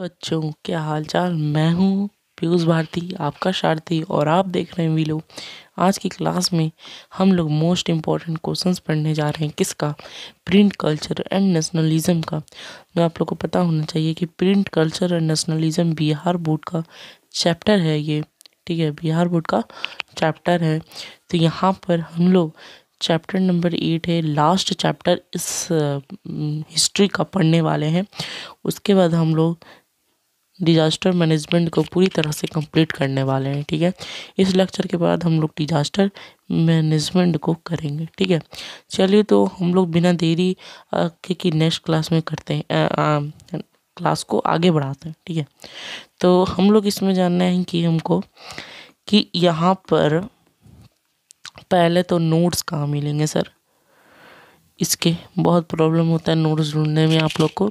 बच्चों क्या हालचाल मैं हूँ पीयूष भारती आपका शारथी और आप देख रहे हैं वीलो आज की क्लास में हम लोग मोस्ट इम्पॉर्टेंट क्वेश्चंस पढ़ने जा रहे हैं किसका प्रिंट कल्चर एंड नेशनलिज्म का जो आप लोग को पता होना चाहिए कि print culture and nationalism Bihar board का चैप्टर है ये ठीक है बिहार बोर्ड का चैप्टर है तो यहाँ पर हम लोग चैप्टर नंबर एट है लास्ट चैप्टर इस हिस्ट्री का पढ़ने वाले हैं उसके बाद हम लोग डिज़ास्टर मैनेजमेंट को पूरी तरह से कंप्लीट करने वाले हैं ठीक है इस लेक्चर के बाद हम लोग डिज़ास्टर मैनेजमेंट को करेंगे ठीक है चलिए तो हम लोग बिना देरी के कि नेक्स्ट क्लास में करते हैं आ, आ, क्लास को आगे बढ़ाते हैं ठीक है तो हम लोग इसमें जानना है कि हमको कि यहाँ पर पहले तो नोट्स कहाँ मिलेंगे सर इसके बहुत प्रॉब्लम होता है नोट्स ढूंढने में आप लोग को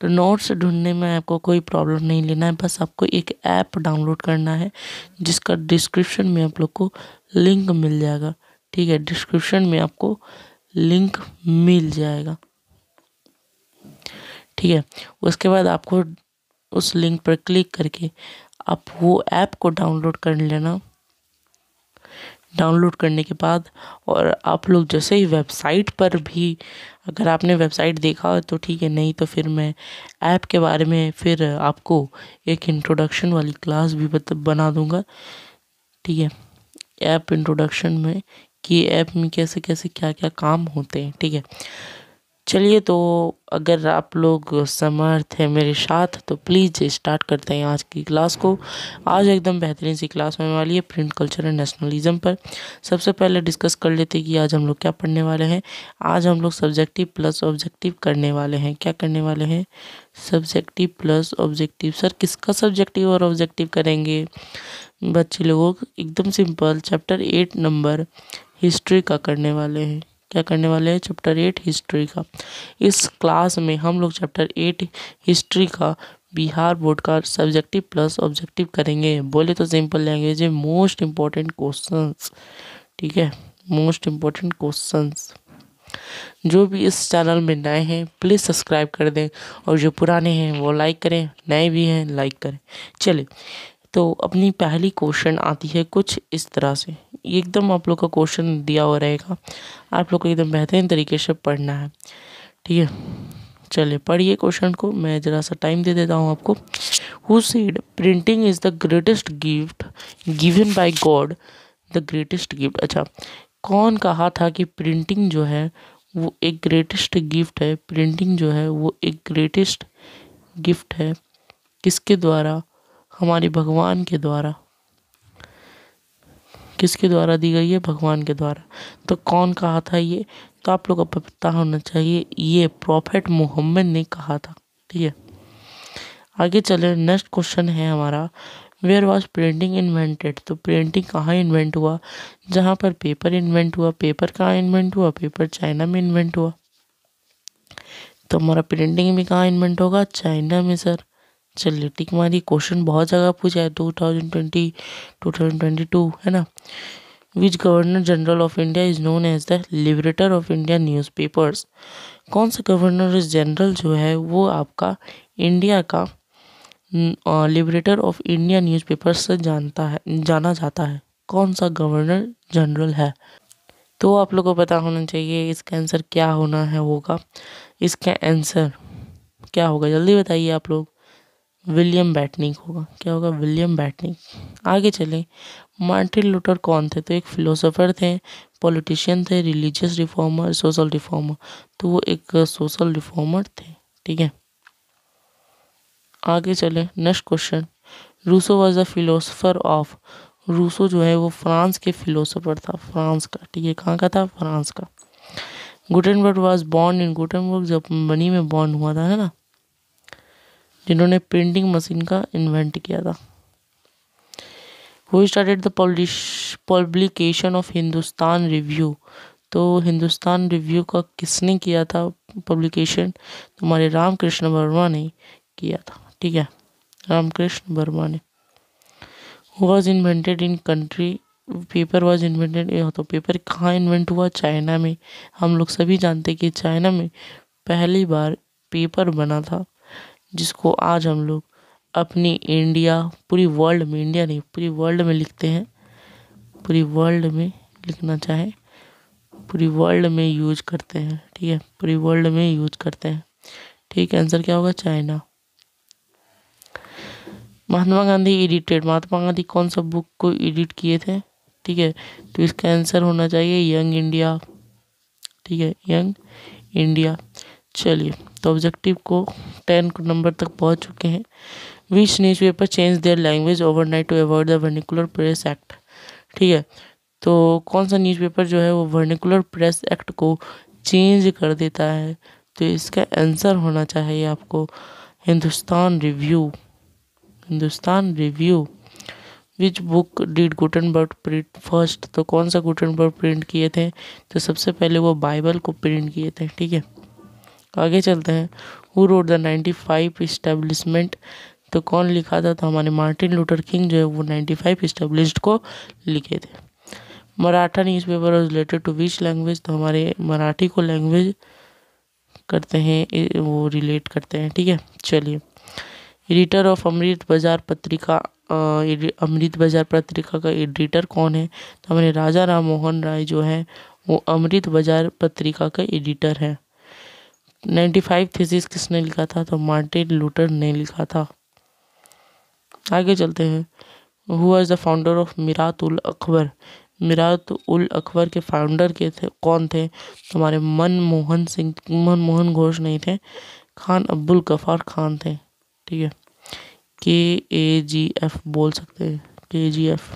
तो नोट्स ढूंढने में आपको कोई प्रॉब्लम नहीं लेना है बस आपको एक ऐप डाउनलोड करना है जिसका डिस्क्रिप्शन में आप लोग को लिंक मिल जाएगा ठीक है डिस्क्रिप्शन में आपको लिंक मिल जाएगा ठीक है उसके बाद आपको उस लिंक पर क्लिक करके आप वो ऐप को डाउनलोड कर लेना डाउनलोड करने के बाद और आप लोग जैसे ही वेबसाइट पर भी अगर आपने वेबसाइट देखा तो ठीक है नहीं तो फिर मैं ऐप के बारे में फिर आपको एक इंट्रोडक्शन वाली क्लास भी बना दूँगा ठीक है ऐप इंट्रोडक्शन में कि ऐप में कैसे कैसे क्या क्या काम होते हैं ठीक है चलिए तो अगर आप लोग समर्थ हैं मेरे साथ तो प्लीज़ स्टार्ट करते हैं आज की क्लास को आज एकदम बेहतरीन सी क्लास होने वाली है प्रिंट कल्चर एंड नेशनलिज्म पर सबसे पहले डिस्कस कर लेते हैं कि आज हम लोग क्या पढ़ने वाले हैं आज हम लोग सब्जेक्टिव प्लस ऑब्जेक्टिव करने वाले हैं क्या करने वाले हैं सब्जेक्टिव प्लस ऑब्जेक्टिव सर किसका सब्जेक्टिव और ऑब्जेक्टिव करेंगे बच्चे लोगों एकदम simple chapter eight number history का करने वाले हैं क्या करने वाले हैं चैप्टर एट हिस्ट्री का इस क्लास में हम लोग चैप्टर एट हिस्ट्री का बिहार बोर्ड का सब्जेक्टिव प्लस ऑब्जेक्टिव करेंगे बोले तो सिंपल लैंग्वेज है मोस्ट इम्पॉर्टेंट क्वेश्चंस ठीक है मोस्ट इम्पॉर्टेंट क्वेश्चंस जो भी इस चैनल में नए हैं प्लीज़ सब्सक्राइब कर दें और जो पुराने हैं वो लाइक करें नए भी हैं लाइक करें चलिए तो अपनी पहली क्वेश्चन आती है कुछ इस तरह से एकदम आप लोग का क्वेश्चन दिया हुआ रहेगा आप लोग को एकदम बेहतरीन तरीके से पढ़ना है ठीक है चलिए पढ़िए क्वेश्चन को मैं ज़रा सा टाइम दे देता हूँ आपको who said printing is the greatest gift given by God the greatest gift अच्छा कौन कहा था कि प्रिंटिंग जो है वो एक ग्रेटेस्ट गिफ्ट है प्रिंटिंग जो है वो एक ग्रेटेस्ट गिफ्ट है किसके द्वारा हमारे भगवान के द्वारा किसके द्वारा दी गई है भगवान के द्वारा तो कौन कहा था ये तो आप लोगों का पता होना चाहिए ये प्रॉफेट मोहम्मद ने कहा था ठीक है आगे चले नेक्स्ट क्वेश्चन है हमारा वेयर वॉज प्रिंटिंग इन्वेंटेड तो प्रिंटिंग कहाँ इन्वेंट हुआ जहाँ पर पेपर इन्वेंट हुआ पेपर कहाँ इन्वेंट हुआ पेपर चाइना में इन्वेंट हुआ तो हमारा प्रिंटिंग भी कहाँ इन्वेंट होगा चाइना में सर चलिए टिक मारी क्वेश्चन बहुत जगह पूछा है two thousand twenty two thousand twenty two है ना which governor general of India is known as the liberator of India newspapers कौन सा गवर्नर जनरल जो है वो आपका इंडिया का लिबरेटर ऑफ इंडिया न्यूज़पेपर्स से जानता है जाना जाता है कौन सा गवर्नर जनरल है तो आप लोगों को पता होना चाहिए इसका आंसर क्या होना है होगा इसका आंसर क्या होगा जल्दी बताइए आप लोग विलियम बैटनिक होगा क्या होगा विलियम बैटनिक आगे चले मार्टिन लूटर कौन थे तो एक फ़िलोसोफर थे पॉलिटिशियन थे रिलीजियस रिफॉर्मर सोशल रिफॉर्मर तो वो एक सोशल रिफॉर्मर थे ठीक है आगे चले next question Rousseau was the philosopher of Rousseau जो है वो फ्रांस के फिलोसोफर था फ्रांस का ठीक है कहाँ का था फ्रांस का Gutenberg was born in Gutenberg Germany में बॉर्न हुआ था है ना जिन्होंने प्रिंटिंग मशीन का इन्वेंट किया था who started the publish publication of Hindustan review तो हिंदुस्तान रिव्यू का किसने किया था पब्लिकेशन तो हमारे रामकृष्ण वर्मा ने किया था ठीक है रामकृष्ण वर्मा ने was invented in country paper was invented तो पेपर कहाँ इन्वेंट हुआ चाइना में हम लोग सभी जानते कि चाइना में पहली बार पेपर बना था जिसको आज हम लोग अपनी इंडिया पूरी वर्ल्ड में इंडिया नहीं पूरी वर्ल्ड में लिखते हैं पूरी वर्ल्ड में लिखना चाहें पूरी वर्ल्ड में यूज करते हैं ठीक है पूरी वर्ल्ड में यूज करते हैं ठीक आंसर क्या होगा चाइना महात्मा गांधी एडिटेड महात्मा गांधी कौन सा बुक को एडिट किए थे ठीक है तो इसका आंसर होना चाहिए यंग इंडिया ठीक है यंग इंडिया चलिए तो ऑब्जेक्टिव को टेन नंबर तक पहुंच चुके हैं which newspaper change their language overnight to avoid the vernacular press act ठीक है तो कौन सा न्यूज़पेपर जो है वो वर्निकुलर प्रेस एक्ट को चेंज कर देता है तो इसका आंसर होना चाहिए आपको Hindustan review Hindustan review which book did bird print first तो कौन सा बर्ड प्रिंट किए थे तो सबसे पहले वो बाइबल को प्रिंट किए थे ठीक है आगे चलते हैं who wrote the ninety five establishment तो कौन लिखा था तो हमारे मार्टिन लूटर किंग जो है वो नाइन्टी फाइव इस्टेब्लिश को लिखे थे Maratha newspaper related to which language तो हमारे मराठी को लैंग्वेज करते हैं वो रिलेट करते हैं ठीक है चलिए एडिटर ऑफ अमृत बाजार पत्रिका अमृत बाजार पत्रिका का एडिटर कौन है तो हमारे राजा राम मोहन राय जो है वो अमृत बाजार पत्रिका का एडिटर है नाइन्टी फाइव थीसिस किसने लिखा था तो मार्टिन लूटर ने लिखा था आगे चलते हैं who was the founder of Mirat ul Akbar Mirat ul Akbar के फाउंडर के थे कौन थे हमारे मनमोहन सिंह मनमोहन घोष नहीं थे खान अब्दुल गफ़ार खान थे ठीक है के ए जी एफ बोल सकते हैं के जी एफ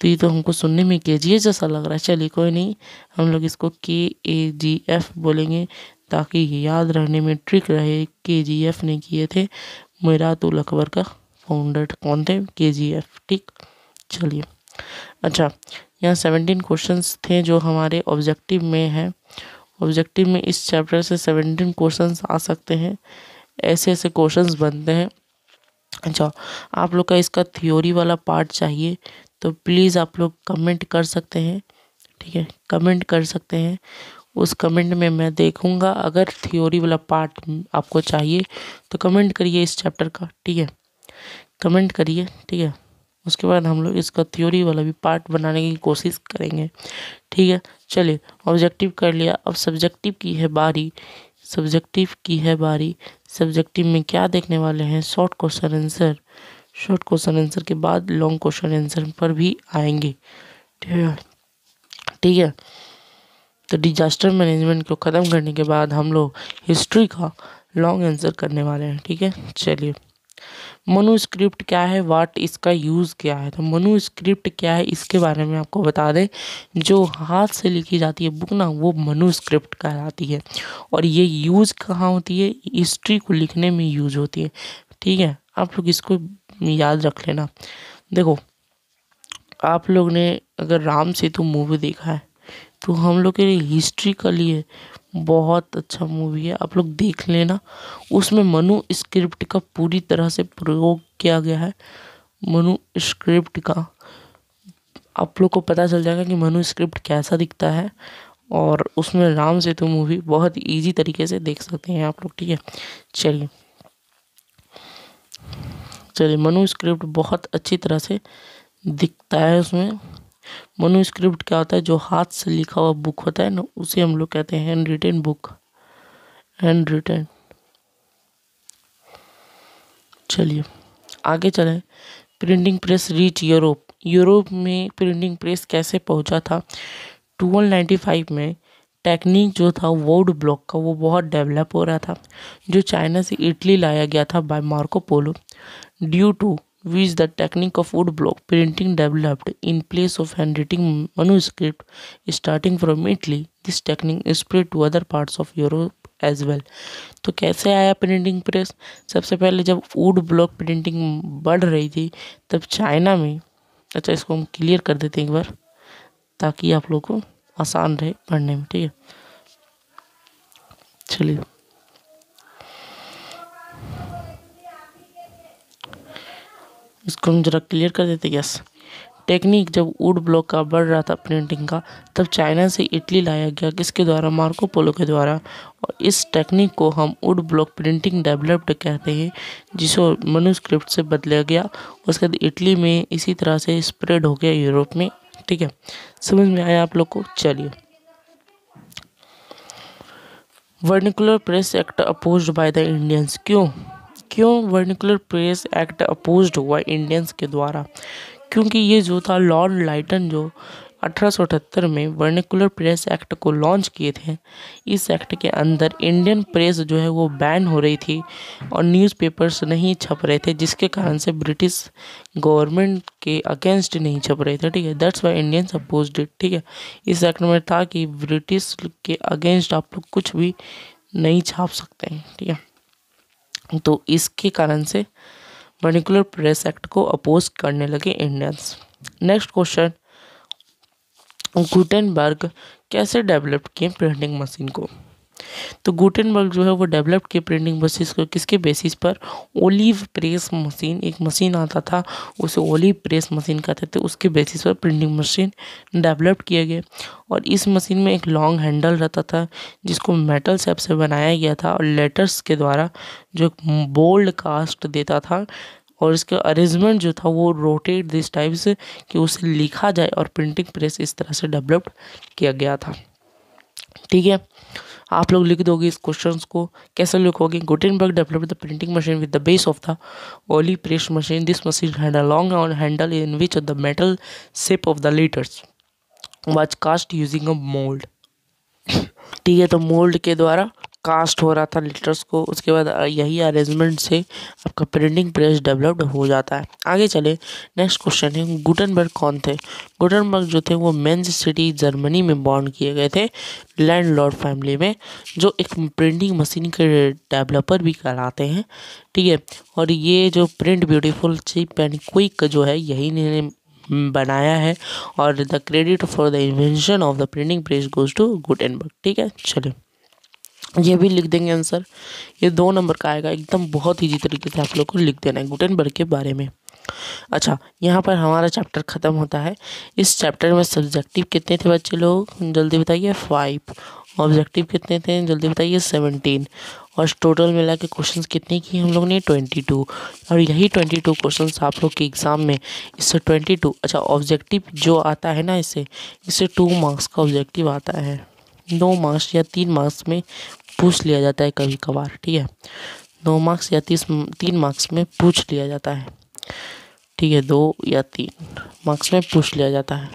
तो ये तो हमको सुनने में के जी एफ जैसा लग रहा है चलिए कोई नहीं हम लोग इसको के ए जी एफ बोलेंगे ताकि याद रहने में ट्रिक रहे के जी एफ ने किए थे मिरातुल तो अकबर का फाउंडर कौन थे के जी एफ ठीक चलिए अच्छा यहाँ सेवनटीन क्वेश्चंस थे जो हमारे ऑब्जेक्टिव में हैं ऑब्जेक्टिव में इस चैप्टर से सेवनटीन क्वेश्चंस आ सकते हैं ऐसे ऐसे क्वेश्चंस बनते हैं अच्छा आप लोग का इसका थ्योरी वाला पार्ट चाहिए तो प्लीज़ आप लोग कमेंट कर सकते हैं ठीक है कमेंट कर सकते हैं उस कमेंट में मैं देखूंगा अगर थ्योरी वाला पार्ट आपको चाहिए तो कमेंट करिए इस चैप्टर का ठीक है कमेंट करिए ठीक है उसके बाद हम लोग इसका थ्योरी वाला भी पार्ट बनाने की कोशिश करेंगे ठीक है चलिए ऑब्जेक्टिव कर लिया अब सब्जेक्टिव की है बारी सब्जेक्टिव की है बारी सब्जेक्टिव में क्या देखने वाले हैं short question answer short question answer के बाद लॉन्ग क्वेश्चन आंसर पर भी आएंगे ठीक है ठीक है तो डिजास्टर मैनेजमेंट को ख़त्म करने के बाद हम लोग हिस्ट्री का लॉन्ग आंसर करने वाले हैं ठीक है चलिए मनुस्क्रिप्ट क्या है वाट इसका यूज़ क्या है तो मनुस्क्रिप्ट क्या है इसके बारे में आपको बता दें जो हाथ से लिखी जाती है बुक ना वो मनुस्क्रिप्ट कहलाती है और ये यूज़ कहाँ होती है हिस्ट्री को लिखने में यूज होती है ठीक है आप लोग इसको याद रख लेना देखो आप लोग ने अगर राम सेतु मूवी देखा है तो हम लोग के लिए हिस्ट्री का लिए बहुत अच्छा मूवी है आप लोग देख लेना उसमें मनु स्क्रिप्ट का पूरी तरह से प्रयोग किया गया है मनु स्क्रिप्ट का आप लोग को पता चल जाएगा कि मनु स्क्रिप्ट कैसा दिखता है और उसमें राम सेतु मूवी बहुत इजी तरीके से देख सकते हैं आप लोग ठीक है चलिए चलिए मनु स्क्रिप्ट बहुत अच्छी तरह से दिखता है उसमें मनुस्क्रिप्ट क्या होता है जो हाथ से लिखा हुआ बुक होता है ना उसे हम लोग कहते हैं handwritten book handwritten चलिए आगे चलें printing press reach Europe Europe में प्रिंटिंग प्रेस कैसे पहुंचा था 1295 में टेक्निक जो था वर्ड ब्लॉक का वो बहुत डेवलप हो रहा था जो चाइना से इटली लाया गया था by Marco Polo due to which is the technique of woodblock printing developed in place of handwriting manuscript starting from Italy. This technique is spread to other parts of Europe as well well. तो कैसे आया printing press सबसे पहले जब wood block printing बढ़ रही थी तब चाइना में अच्छा इसको हम क्लियर कर देते हैं एक बार ताकि आप लोग को आसान रहे पढ़ने में ठीक है चलिए इसको हम जरा क्लियर कर देते यस टेक्निक जब वुड ब्लॉक का बढ़ रहा था प्रिंटिंग का तब चाइना से इटली लाया गया किसके द्वारा मार्को पोलो के द्वारा और इस टेक्निक को हम वुड ब्लॉक प्रिंटिंग डेवलप्ड कहते हैं जिसको मनुस्क्रिप्ट से बदला गया उसके बाद इटली में इसी तरह से स्प्रेड हो गया यूरोप में ठीक है समझ में आया आप लोग को चलिए vernacular press act oppose by the Indians क्यों क्यों वर्निकुलर प्रेस एक्ट अपोज्ड हुआ इंडियंस के द्वारा क्योंकि ये जो था लॉर्ड लाइटन जो अठारह में वर्निकुलर प्रेस एक्ट को लॉन्च किए थे इस एक्ट के अंदर इंडियन प्रेस जो है वो बैन हो रही थी और न्यूज़पेपर्स नहीं छप रहे थे जिसके कारण से ब्रिटिश गवर्नमेंट के अगेंस्ट नहीं छप रहे थे ठीक है that's why Indian opposed it ठीक है इस एक्ट में था कि ब्रिटिश के अगेंस्ट आप लोग कुछ भी नहीं छाप सकते हैं ठीक है तो इसके कारण से पर्टिकुलर प्रेस एक्ट को अपोज करने लगे इंडियंस नेक्स्ट क्वेश्चन गुटेनबर्ग कैसे डेवलप किए प्रिंटिंग मशीन को तो गुटनबर्ग जो है वो डेवलप्ड किए प्रिंटिंग मशीन को किसके बेसिस पर ओलिव प्रेस मशीन एक मशीन आता था उसे ओलिव प्रेस मशीन कहते थे उसके बेसिस पर प्रिंटिंग मशीन डेवलप किया गया और इस मशीन में एक लॉन्ग हैंडल रहता था जिसको मेटल सेप से बनाया गया था और लेटर्स के द्वारा जो बोल्ड कास्ट देता था और इसका अरेंजमेंट जो था वो रोटेट दिस टाइप से कि उसे लिखा जाए और प्रिंटिंग प्रेस इस तरह से डेवलप किया गया था ठीक है आप लोग लिख दोगे इस क्वेश्चन को कैसे लिखोगे Gutenberg develop the printing machine with the base of the olive press machine this machine had a long on handle in which the metal shape of the letters was cast using a mould ठीक है तो mould के द्वारा cast हो रहा था letters को उसके बाद यही अरेंजमेंट से आपका प्रिंटिंग प्रेस डेवलप्ड हो जाता है आगे चले नेक्स्ट क्वेश्चन है गुटनबर्ग कौन थे गुटनबर्ग जो थे वो मेन्स सिटी जर्मनी में बॉर्न किए गए थे लैंडलॉर्ड फैमिली में जो एक प्रिंटिंग मशीन के डेवलपर भी कराते हैं ठीक है और ये जो print beautiful cheap and quick जो है यही इन्होंने बनाया है और the credit for the invention of the printing press goes to Gutenberg ठीक है चलिए ये भी लिख देंगे आंसर ये दो नंबर का आएगा एकदम बहुत ईजी तरीके से आप लोग को लिख देना है गुटेनबर्ग के बारे में अच्छा यहाँ पर हमारा चैप्टर ख़त्म होता है इस चैप्टर में सब्जेक्टिव कितने थे बच्चे लोग जल्दी बताइए फाइव ऑब्जेक्टिव कितने थे जल्दी बताइए सेवनटीन और टोटल मिला के क्वेश्चन कितने किए हम लोग ने ट्वेंटी टू और यही ट्वेंटी टू क्वेश्चन आप लोग के एग्ज़ाम में इससे ट्वेंटी टू अच्छा ऑब्जेक्टिव जो आता है ना इससे इससे टू मार्क्स का ऑब्जेक्टिव आता है नौ मार्क्स या तीन मार्क्स में पूछ लिया जाता है कभी कभार ठीक है नौ मार्क्स या तीस तीन मार्क्स में पूछ लिया जाता है ठीक है दो या तीन मार्क्स में पूछ लिया जाता है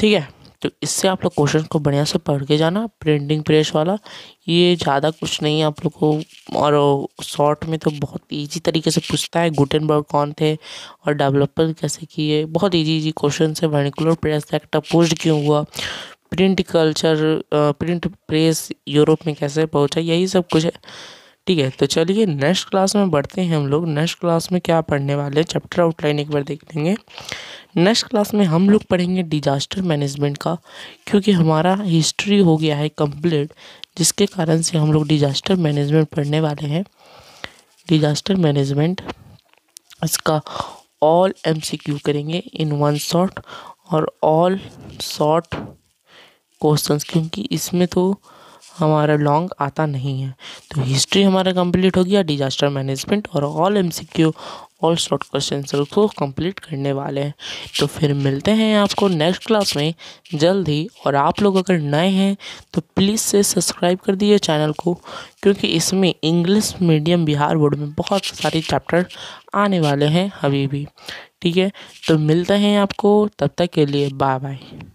ठीक है तो इससे आप लोग क्वेश्चन को बढ़िया से पढ़ के जाना प्रिंटिंग प्रेस वाला ये ज़्यादा कुछ नहीं है आप लोग को और शॉर्ट में तो बहुत इजी तरीके से पूछता है बर्ड कौन थे और डेवलपर कैसे किए बहुत इजी इजी क्वेश्चन है वर्निकुलर प्रेस एक्ट पोस्ट क्यों हुआ print culture print press Europe में कैसे पहुंचा यही सब कुछ है ठीक है तो चलिए नेक्स्ट क्लास में बढ़ते हैं हम लोग नेक्स्ट क्लास में क्या पढ़ने वाले हैं चैप्टर आउटलाइन एक बार देख लेंगे नेक्स्ट क्लास में हम लोग पढ़ेंगे डिजास्टर मैनेजमेंट का क्योंकि हमारा हिस्ट्री हो गया है कंप्लीट जिसके कारण से हम लोग डिजास्टर मैनेजमेंट पढ़ने वाले हैं डिजास्टर मैनेजमेंट इसका ऑल एम करेंगे इन वन शॉट और ऑल शॉट क्वेश्चंस क्योंकि इसमें तो हमारा लॉन्ग आता नहीं है तो हिस्ट्री हमारा कंप्लीट हो गया डिजास्टर मैनेजमेंट और all M C Q all short question को कंप्लीट करने वाले हैं तो फिर मिलते हैं आपको नेक्स्ट क्लास में जल्द ही और आप लोग अगर नए हैं तो प्लीज़ से सब्सक्राइब कर दिए चैनल को क्योंकि इसमें इंग्लिश मीडियम बिहार बोर्ड में बहुत सारे चैप्टर आने वाले हैं अभी भी ठीक है तो मिलते हैं आपको तब तक के लिए बाय बाय